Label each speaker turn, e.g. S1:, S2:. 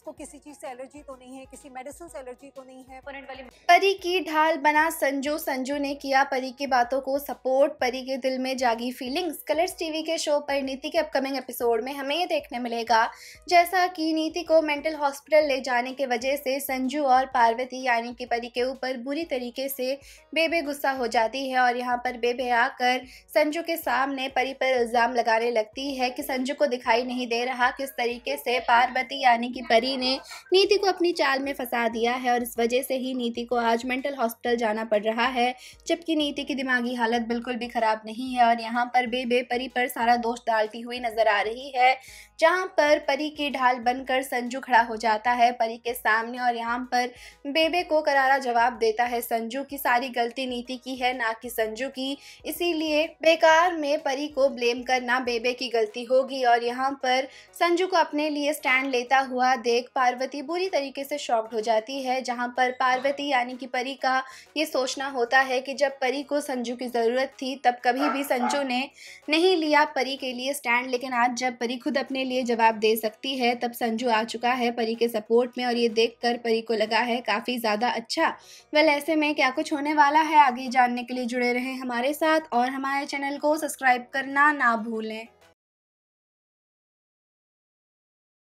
S1: उसको तो किसी चीज़ से एलर्जी तो नहीं है किसी मेडिसिन से एलर्जी तो नहीं है परी
S2: की ढाल बना संजू संजू ने किया परी की बातों को सपोर्ट परी के दिल में जागी फीलिंग्स कलर्स टीवी के शो पर नीति के अपकमिंग एपिसोड में हमें ये देखने मिलेगा जैसा कि नीति को मेंटल हॉस्पिटल ले जाने के वजह से संजू और पार्वती यानी कि परी के ऊपर बुरी तरीके से बेबे गुस्सा हो जाती है और यहाँ पर बेबे आकर संजू के सामने परी पर इल्ज़ाम लगाने लगती है कि संजू को दिखाई नहीं दे रहा किस तरीके से पार्वती यानी कि परी मोदी ने नीति को अपनी चाल में फंसा दिया है और इस वजह से ही नीति को आज मेंटल हॉस्पिटल जाना पड़ रहा है जबकि नीति की दिमागी हालत बिल्कुल भी ख़राब नहीं है और यहाँ पर बे बेपरी पर सारा दोष डालती हुई नज़र आ रही है जहाँ पर परी की ढाल बनकर संजू खड़ा हो जाता है परी के सामने और यहाँ पर बेबे को करारा जवाब देता है संजू की सारी गलती नीति की है ना कि संजू की इसीलिए बेकार में परी को ब्लेम करना बेबे की गलती होगी और यहाँ पर संजू को अपने लिए स्टैंड लेता हुआ देख देख पार्वती बुरी तरीके से शॉक्ड हो जाती है जहाँ पर पार्वती यानी कि परी का ये सोचना होता है कि जब परी को संजू की ज़रूरत थी तब कभी भी संजू ने नहीं लिया परी के लिए स्टैंड लेकिन आज जब परी खुद अपने लिए जवाब दे सकती है तब संजू आ चुका है परी के सपोर्ट में और ये देख कर परी को लगा है काफ़ी ज़्यादा अच्छा वेल ऐसे में क्या कुछ होने वाला है
S3: आगे जानने के लिए जुड़े रहें हमारे साथ और हमारे चैनल को सब्सक्राइब करना ना भूलें